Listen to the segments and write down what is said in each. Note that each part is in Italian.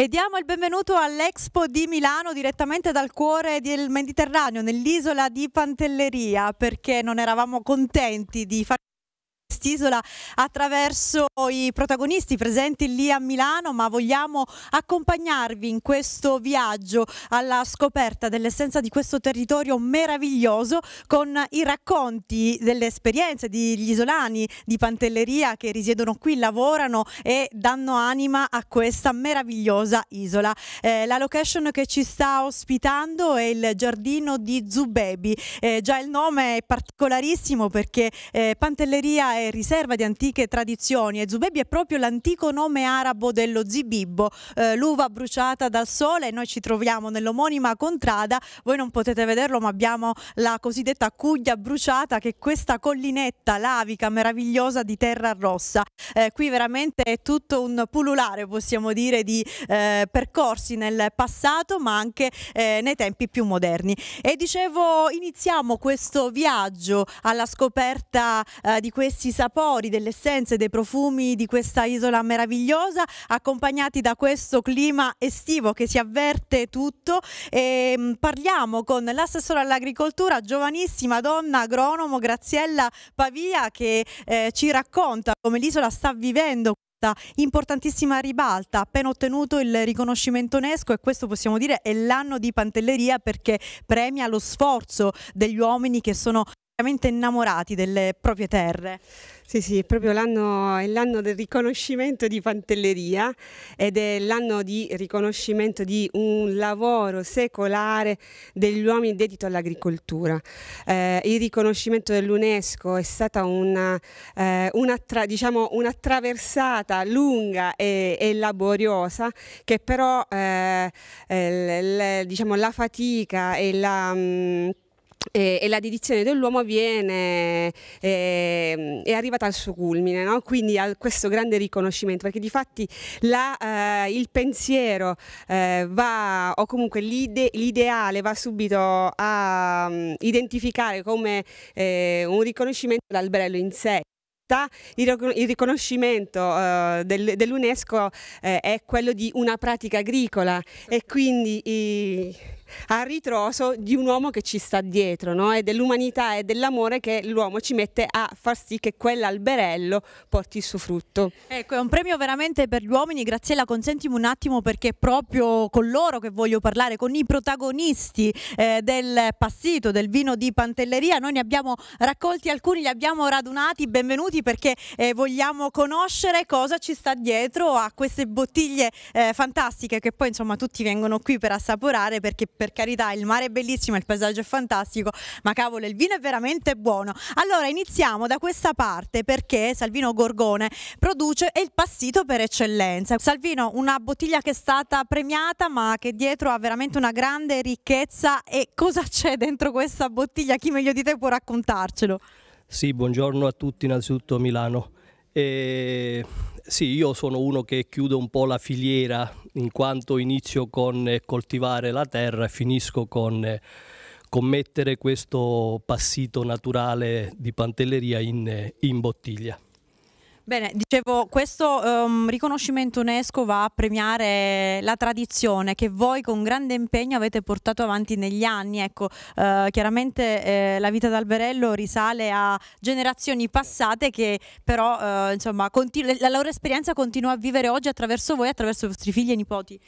E diamo il benvenuto all'Expo di Milano direttamente dal cuore del Mediterraneo, nell'isola di Pantelleria, perché non eravamo contenti di far Isola attraverso i protagonisti presenti lì a Milano, ma vogliamo accompagnarvi in questo viaggio alla scoperta dell'essenza di questo territorio meraviglioso con i racconti delle esperienze degli isolani di Pantelleria che risiedono qui, lavorano e danno anima a questa meravigliosa isola. Eh, la location che ci sta ospitando è il giardino di Zubebi. Eh, già il nome è particolarissimo perché eh, Pantelleria è riserva di antiche tradizioni e Zubebi è proprio l'antico nome arabo dello zibibbo, eh, l'uva bruciata dal sole e noi ci troviamo nell'omonima contrada, voi non potete vederlo ma abbiamo la cosiddetta cuglia bruciata che è questa collinetta lavica meravigliosa di terra rossa. Eh, qui veramente è tutto un pululare possiamo dire di eh, percorsi nel passato ma anche eh, nei tempi più moderni. E dicevo iniziamo questo viaggio alla scoperta eh, di questi sapori, delle essenze, dei profumi di questa isola meravigliosa, accompagnati da questo clima estivo che si avverte tutto. E ehm, parliamo con l'assessore all'agricoltura, giovanissima donna agronomo Graziella Pavia, che eh, ci racconta come l'isola sta vivendo importantissima ribalta, appena ottenuto il riconoscimento UNESCO e questo possiamo dire è l'anno di Pantelleria perché premia lo sforzo degli uomini che sono veramente innamorati delle proprie terre. Sì, sì, proprio l'anno, è l'anno del riconoscimento di Pantelleria ed è l'anno di riconoscimento di un lavoro secolare degli uomini dedito all'agricoltura. Eh, il riconoscimento dell'UNESCO è stata una, eh, una, tra, diciamo, una traversata lunga e, e, laboriosa che però eh, eh l, l, diciamo, la fatica e la... Mh, mm, e, e la dedizione dell'uomo viene, eh, è arrivata al suo culmine, no? quindi a questo grande riconoscimento, perché di fatti la, eh, il pensiero eh, va, o comunque l'ide, l'ideale va subito a um, identificare come eh, un riconoscimento l'alberello in sé il, riconoscimento uh, del, dell'UNESCO uh, è quello di una pratica agricola e quindi i, a ritroso di un uomo che ci sta dietro no? e dell'umanità e dell'amore che l'uomo ci mette a far sì che quell'alberello porti il suo frutto. Ecco, è un premio veramente per gli uomini. Graziella, consentimi un attimo perché è proprio con loro che voglio parlare, con i protagonisti eh, del passito, del vino di Pantelleria. Noi ne abbiamo raccolti alcuni, li abbiamo radunati, benvenuti perché eh, vogliamo conoscere cosa ci sta dietro a queste bottiglie eh, fantastiche che poi insomma tutti vengono qui per assaporare perché per carità, il mare è bellissimo, il paesaggio è fantastico, ma cavolo, il vino è veramente buono. Allora, iniziamo da questa parte perché Salvino Gorgone produce il passito per eccellenza. Salvino, una bottiglia che è stata premiata, ma che dietro ha veramente una grande ricchezza e cosa c'è dentro questa bottiglia? Chi meglio di te può raccontarcelo? Sì, buongiorno a tutti, innanzitutto Milano. E sì, io sono uno che chiude un po' la filiera in quanto inizio con eh, coltivare la terra e finisco con, eh, con mettere questo passito naturale di pantelleria in, eh, in bottiglia. Bene, dicevo, questo um, riconoscimento UNESCO va a premiare la tradizione che voi con grande impegno avete portato avanti negli anni. Ecco, eh, chiaramente eh, la vita d'Alberello risale a generazioni passate che però eh, insomma, la loro esperienza continua a vivere oggi attraverso voi, attraverso i vostri figli e nipoti.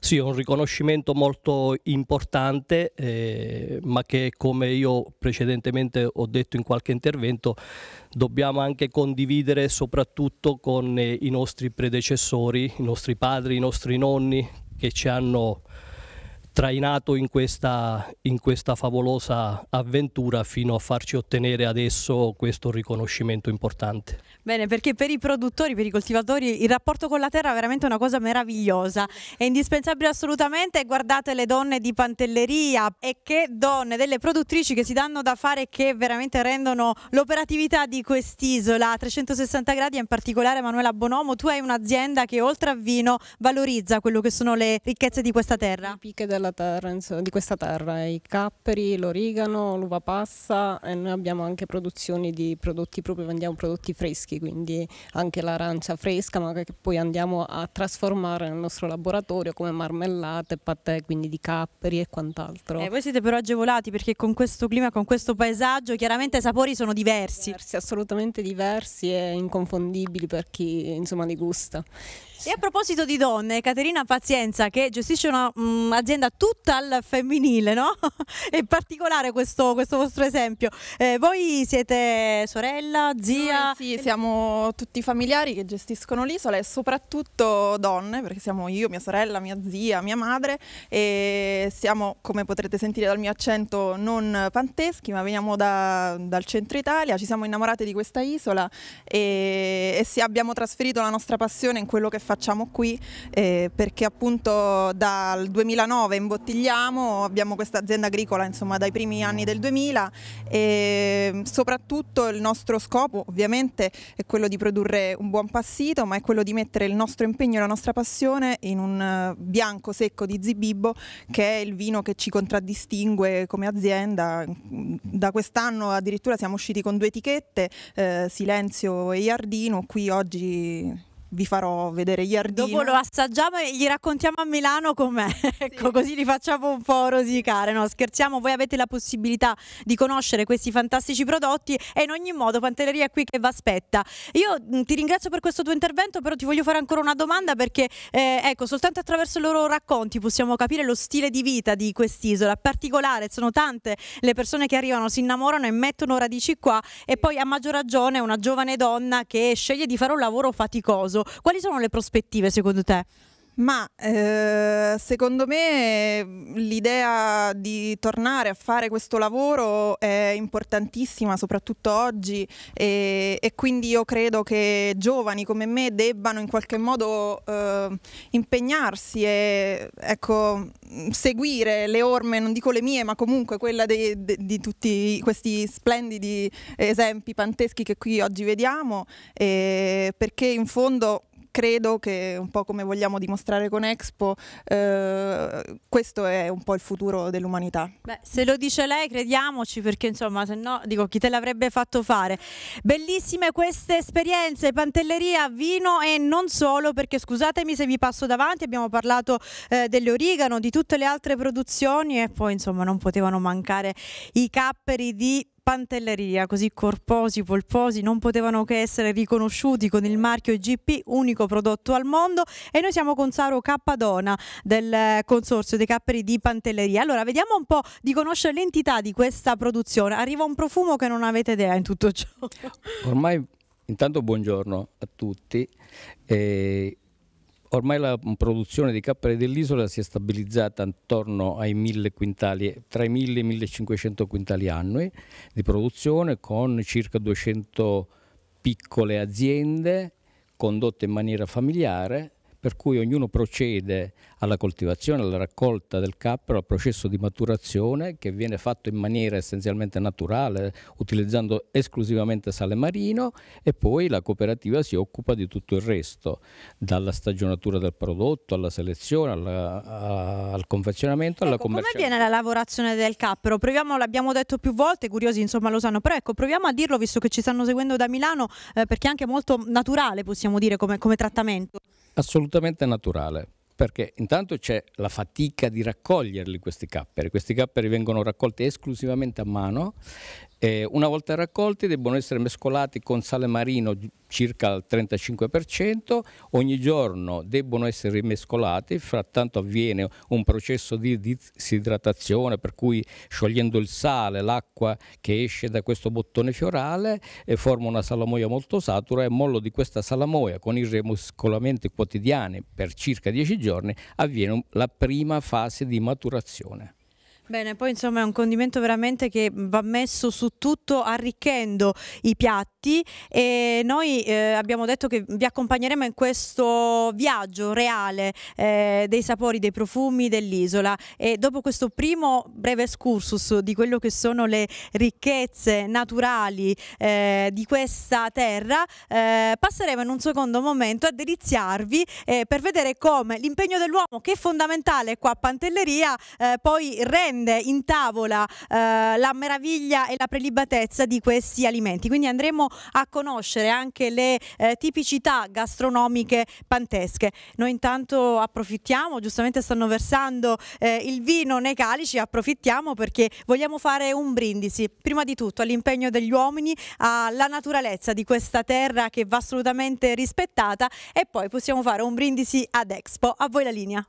Sì, è un riconoscimento molto importante, eh, ma che come io precedentemente ho detto in qualche intervento, dobbiamo anche condividere soprattutto con eh, i nostri predecessori, i nostri padri, i nostri nonni che ci hanno trainato in questa, in questa favolosa avventura fino a farci ottenere adesso questo riconoscimento importante. Bene, perché per i produttori, per i coltivatori, il rapporto con la terra è veramente una cosa meravigliosa, è indispensabile assolutamente, guardate le donne di Pantelleria e che donne, delle produttrici che si danno da fare e che veramente rendono l'operatività di quest'isola a 360 gradi, in particolare Emanuela Bonomo, tu hai un'azienda che oltre a vino valorizza quello che sono le ricchezze di questa terra. Le Picche della della terra, insomma, di questa terra, i capperi, l'origano, l'uva passa e noi abbiamo anche produzioni di prodotti proprio, vendiamo prodotti freschi, quindi anche l'arancia fresca ma che poi andiamo a trasformare nel nostro laboratorio come marmellate, patè, quindi di capperi e quant'altro. Eh, voi siete però agevolati perché con questo clima, con questo paesaggio chiaramente i sapori sono diversi. diversi assolutamente diversi e inconfondibili per chi insomma li gusta. E a proposito di donne, Caterina Pazienza che gestisce un'azienda mm, tutta al femminile, no? È particolare questo, questo vostro esempio. Eh, voi siete sorella, zia? Noi sì, siamo tutti familiari che gestiscono l'isola e soprattutto donne, perché siamo io, mia sorella, mia zia, mia madre e siamo, come potrete sentire dal mio accento, non panteschi, ma veniamo da, dal centro Italia, ci siamo innamorate di questa isola e, e abbiamo trasferito la nostra passione in quello che facciamo qui eh, perché appunto dal 2009 in imbottigliamo, abbiamo questa azienda agricola insomma, dai primi anni del 2000 e soprattutto il nostro scopo ovviamente è quello di produrre un buon passito ma è quello di mettere il nostro impegno e la nostra passione in un eh, bianco secco di Zibibbo che è il vino che ci contraddistingue come azienda. Da quest'anno addirittura siamo usciti con due etichette, eh, Silenzio e Iardino, qui oggi vi farò vedere gli ardini. Dopo lo assaggiamo e gli raccontiamo a Milano com'è. Sì. ecco, così li facciamo un po' rosicare. No, scherziamo, voi avete la possibilità di conoscere questi fantastici prodotti e in ogni modo Pantelleria è qui che vi aspetta. Io mm, ti ringrazio per questo tuo intervento, però ti voglio fare ancora una domanda perché eh, ecco, soltanto attraverso i loro racconti possiamo capire lo stile di vita di quest'isola. particolare sono tante le persone che arrivano, si innamorano e mettono radici qua e poi a maggior ragione una giovane donna che sceglie di fare un lavoro faticoso. Quali sono le prospettive secondo te? Ma eh, secondo me l'idea di tornare a fare questo lavoro è importantissima, soprattutto oggi, e, e quindi io credo che giovani come me debbano in qualche modo eh, impegnarsi e ecco, seguire le orme, non dico le mie, ma comunque quella de, de, di tutti questi splendidi esempi panteschi che qui oggi vediamo, eh, perché in fondo credo che un po' come vogliamo dimostrare con Expo, eh, questo è un po' il futuro dell'umanità. se lo dice lei crediamoci perché insomma se no dico chi te l'avrebbe fatto fare. Bellissime queste esperienze, pantelleria, vino e non solo perché scusatemi se vi passo davanti, abbiamo parlato eh, dell'origano, di tutte le altre produzioni e poi insomma non potevano mancare i capperi di pantelleria, così corposi, polposi, non potevano che essere riconosciuti con il marchio IGP, unico prodotto al mondo. E noi siamo con Saro Cappadona del Consorzio dei Capperi di Pantelleria. Allora, vediamo un po' di conoscere l'entità di questa produzione. Arriva un profumo che non avete idea in tutto ciò. Ormai, intanto buongiorno a tutti. Eh, Ormai la produzione di cappelli dell'isola si è stabilizzata intorno ai 1000 quintali, tra i 1000 e i 1500 quintali annui di produzione con circa 200 piccole aziende condotte in maniera familiare per cui ognuno procede alla coltivazione, alla raccolta del cappero, al processo di maturazione che viene fatto in maniera essenzialmente naturale, utilizzando esclusivamente sale marino e poi la cooperativa si occupa di tutto il resto, dalla stagionatura del prodotto alla selezione, alla, a, al confezionamento, ecco, alla commercializzazione. Come viene la lavorazione del cappero? Proviamo, l'abbiamo detto più volte, curiosi insomma lo sanno, però ecco proviamo a dirlo visto che ci stanno seguendo da Milano eh, perché è anche molto naturale possiamo dire come, come trattamento. Assolutamente naturale perché intanto c'è la fatica di raccoglierli questi capperi, questi capperi vengono raccolti esclusivamente a mano eh, una volta raccolti debbono essere mescolati con sale marino circa il 35%, ogni giorno debbono essere rimescolati, frattanto avviene un processo di disidratazione per cui sciogliendo il sale, l'acqua che esce da questo bottone fiorale eh, forma una salamoia molto satura e mollo di questa salamoia con i remescolamenti quotidiani per circa 10 giorni avviene la prima fase di maturazione. Bene, poi insomma è un condimento veramente che va messo su tutto arricchendo i piatti e noi eh, abbiamo detto che vi accompagneremo in questo viaggio reale eh, dei sapori, dei profumi dell'isola e dopo questo primo breve excursus di quello che sono le ricchezze naturali eh, di questa terra eh, passeremo in un secondo momento a deliziarvi eh, per vedere come l'impegno dell'uomo che è fondamentale qua a Pantelleria eh, poi rende scende in tavola eh, la meraviglia e la prelibatezza di questi alimenti. Quindi andremo a conoscere anche le eh, tipicità gastronomiche pantesche. Noi intanto approfittiamo, giustamente stanno versando eh, il vino nei calici, approfittiamo perché vogliamo fare un brindisi, prima di tutto all'impegno degli uomini, alla naturalezza di questa terra che va assolutamente rispettata e poi possiamo fare un brindisi ad Expo. A voi la linea.